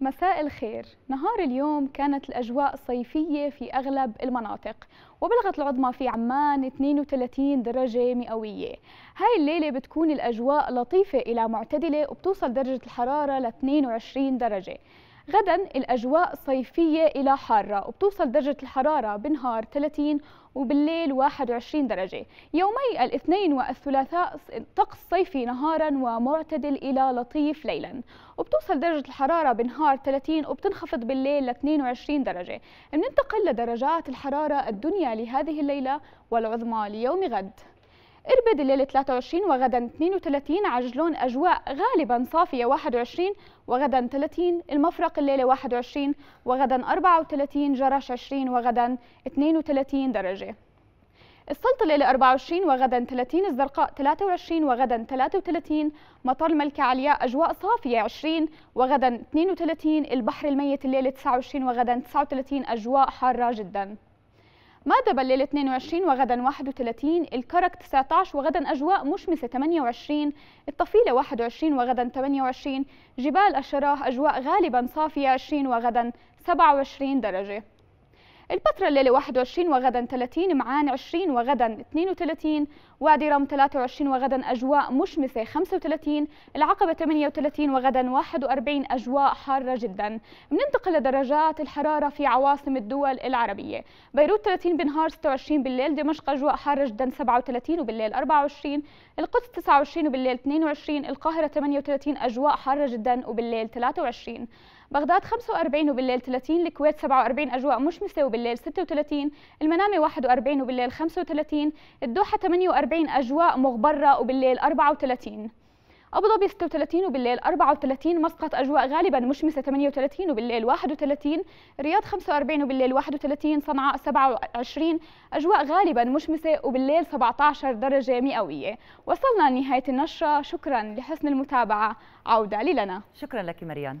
مساء الخير نهار اليوم كانت الأجواء صيفية في أغلب المناطق وبلغت العظمى في عمان 32 درجة مئوية هاي الليلة بتكون الأجواء لطيفة إلى معتدلة وبتوصل درجة الحرارة ل 22 درجة غدا الأجواء صيفية إلى حارة وبتوصل درجة الحرارة بنهار 30 وبالليل 21 درجة يومي الاثنين والثلاثاء طقس صيفي نهارا ومعتدل إلى لطيف ليلا وبتوصل درجة الحرارة بنهار 30 وبتنخفض بالليل ل 22 درجة بننتقل لدرجات الحرارة الدنيا لهذه الليلة والعظمى ليوم غد إربد الليلة 23 وغدا 32 عجلون أجواء غالبا صافية 21 وغدا 30 المفرق الليلة 21 وغدا 34 جرش 20 وغدا 32 درجة السلطة الليلة 24 وغدا 30 الزرقاء 23 وغدا 33 مطار الملكة علياء أجواء صافية 20 وغدا 32 البحر الميت الليلة 29 وغدا 39 أجواء حارة جداً مادة بالليل 22 وغدا 31 الكرك 19 وغدا أجواء مشمسة 28 الطفيلة 21 وغدا 28 جبال الشراه أجواء غالبا صافية 20 وغدا 27 درجة البتراء الليله 21 وغدا 30 معان 20 وغدا 32 وادي رم 23 وغدا اجواء مشمسه 35 العقبه 38 وغدا 41 اجواء حاره جدا بننتقل لدرجات الحراره في عواصم الدول العربيه بيروت 30 بنهار 26 بالليل دمشق اجواء حاره جدا 37 وبالليل 24 القدس 29 وبالليل 22 القاهره 38 اجواء حاره جدا وبالليل 23 بغداد 45 وبالليل 30 الكويت 47 اجواء مشمسه وبالليل بالليل 36 المنامة 41 وبالليل 35 الدوحة 48 أجواء مغبرة وبالليل 34 أبو ظبي 36 وبالليل 34 مسقط أجواء غالبا مشمسة 38 وبالليل 31 رياض 45 وبالليل 31 صنعاء 27 أجواء غالبا مشمسة وبالليل 17 درجة مئوية وصلنا لنهاية النشرة شكرا لحسن المتابعة عودة للنا شكرا لك مريان